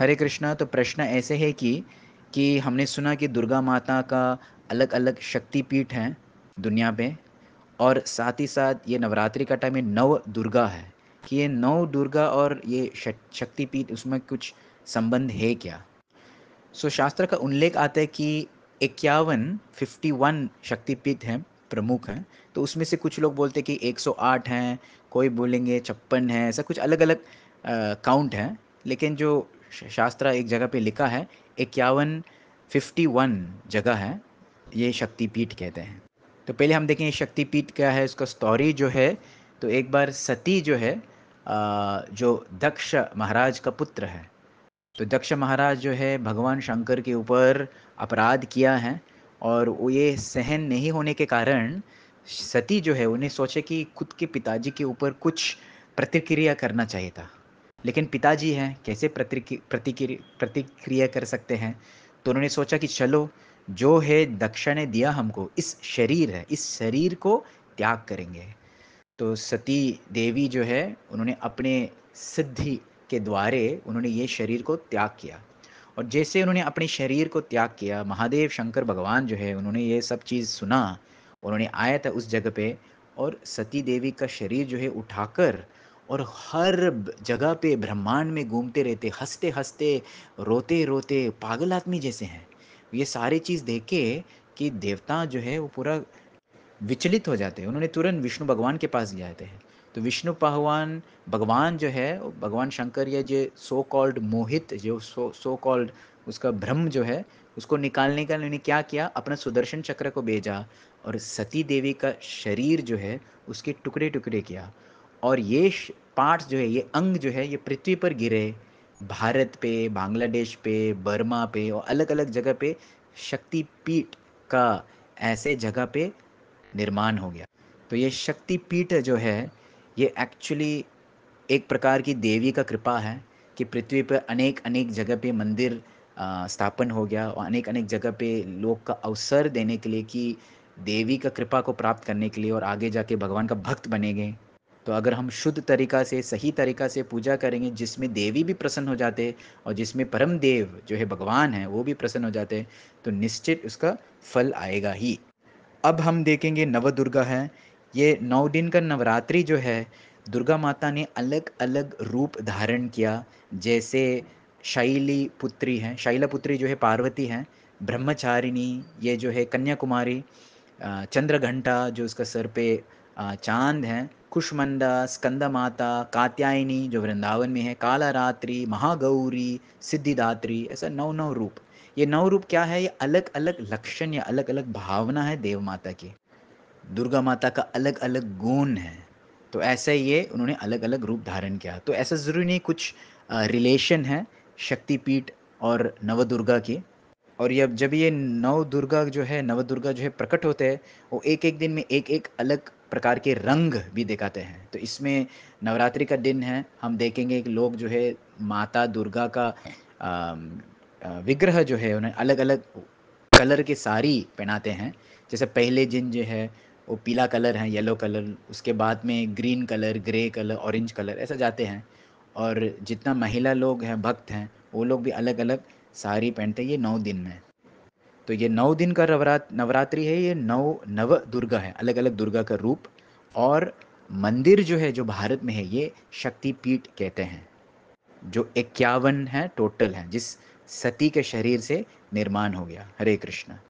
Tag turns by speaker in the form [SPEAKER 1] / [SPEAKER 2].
[SPEAKER 1] हरे कृष्णा तो प्रश्न ऐसे है कि कि हमने सुना कि दुर्गा माता का अलग अलग शक्तिपीठ हैं दुनिया में और साथ ही साथ ये नवरात्रि का टाइम ये नव दुर्गा है कि ये नव दुर्गा और ये शक्तिपीठ उसमें कुछ संबंध है क्या सो so, शास्त्र का उल्लेख आता है कि इक्यावन फिफ्टी वन शक्तिपीठ हैं प्रमुख हैं तो उसमें से कुछ लोग बोलते कि 108 हैं कोई बोलेंगे छप्पन है ऐसा कुछ अलग अलग काउंट हैं लेकिन जो शास्त्र एक जगह पे लिखा है इक्यावन फिफ्टी वन जगह है ये शक्तिपीठ कहते हैं तो पहले हम देखें ये शक्तिपीठ क्या है इसका स्टोरी जो है तो एक बार सती जो है जो दक्ष महाराज का पुत्र है तो दक्ष महाराज जो है भगवान शंकर के ऊपर अपराध किया है और वो ये सहन नहीं होने के कारण सती जो है उन्हें सोचे कि खुद के पिताजी के ऊपर कुछ प्रतिक्रिया करना चाहिए था लेकिन पिताजी हैं कैसे प्रतिक्रिया कर सकते हैं तो उन्होंने सोचा कि चलो जो है दक्षा ने दिया हमको इस शरीर है इस शरीर को त्याग करेंगे तो सती देवी जो है उन्होंने अपने सिद्धि के द्वारे उन्होंने ये शरीर को त्याग किया और जैसे उन्होंने अपने शरीर को त्याग किया महादेव शंकर भगवान जो है उन्होंने ये सब चीज़ सुना उन्होंने आया था उस जगह पे और सती देवी का शरीर जो है उठाकर और हर जगह पे ब्रह्मांड में घूमते रहते हंसते हंसते रोते रोते पागल आदमी जैसे हैं ये सारी चीज़ देख के कि देवता जो है वो पूरा विचलित हो जाते हैं उन्होंने तुरंत विष्णु भगवान के पास जाते हैं तो विष्णु भगवान भगवान जो है भगवान शंकर या जो सो कॉल्ड मोहित जो सो सो कॉल्ड उसका भ्रम जो है उसको निकालने का उन्होंने क्या किया अपना सुदर्शन चक्र को भेजा और सती देवी का शरीर जो है उसके टुकड़े टुकड़े किया और ये पार्ट्स जो है ये अंग जो है ये पृथ्वी पर गिरे भारत पे बांग्लादेश पे बर्मा पे और अलग अलग जगह पे शक्तिपीठ का ऐसे जगह पे निर्माण हो गया तो ये शक्तिपीठ जो है ये एक्चुअली एक प्रकार की देवी का कृपा है कि पृथ्वी पर अनेक अनेक जगह पे मंदिर स्थापन हो गया और अनेक अनेक जगह पे लोग का अवसर देने के लिए कि देवी का कृपा को प्राप्त करने के लिए और आगे जाके भगवान का भक्त बने गए तो अगर हम शुद्ध तरीका से सही तरीका से पूजा करेंगे जिसमें देवी भी प्रसन्न हो जाते और जिसमें परम देव जो है भगवान है वो भी प्रसन्न हो जाते तो निश्चित उसका फल आएगा ही अब हम देखेंगे नवदुर्गा है ये नौ दिन का नवरात्रि जो है दुर्गा माता ने अलग अलग रूप धारण किया जैसे शैली पुत्री हैं शैला पुत्री जो है पार्वती हैं ब्रह्मचारिणी ये जो है कन्याकुमारी चंद्रघंटा जो उसका सर पे चांद हैं कुशमंडा स्कंदमाता कात्यायनी जो वृंदावन में है काला रात्रि महागौरी सिद्धिदात्री ऐसा नौ नौ रूप ये नौ रूप क्या है ये अलग अलग लक्षण या अलग अलग भावना है देव माता की दुर्गा माता का अलग अलग गुण है तो ऐसे ये उन्होंने अलग अलग रूप धारण किया तो ऐसा ज़रूरी नहीं कुछ रिलेशन है शक्तिपीठ और नवदुर्गा की और ये जब ये नव दुर्गा जो है नव दुर्गा जो है प्रकट होते हैं वो एक एक दिन में एक एक अलग प्रकार के रंग भी दिखाते हैं तो इसमें नवरात्रि का दिन है हम देखेंगे कि लोग जो है माता दुर्गा का विग्रह जो है उन्हें अलग अलग कलर की साड़ी पहनाते हैं जैसे पहले दिन जो है वो पीला कलर है येलो कलर उसके बाद में green colour grey colour orange colour ऐसा जाते हैं और जितना महिला लोग हैं भक्त हैं वो लोग भी अलग अलग साड़ी पहनते हैं ये नौ दिन में तो ये नौ दिन का नवरात नवरात्रि है ये नौ नव दुर्गा है अलग अलग दुर्गा का रूप और मंदिर जो है जो भारत में है ये शक्तिपीठ कहते हैं जो इक्यावन है टोटल है जिस सती के शरीर से निर्माण हो गया हरे कृष्ण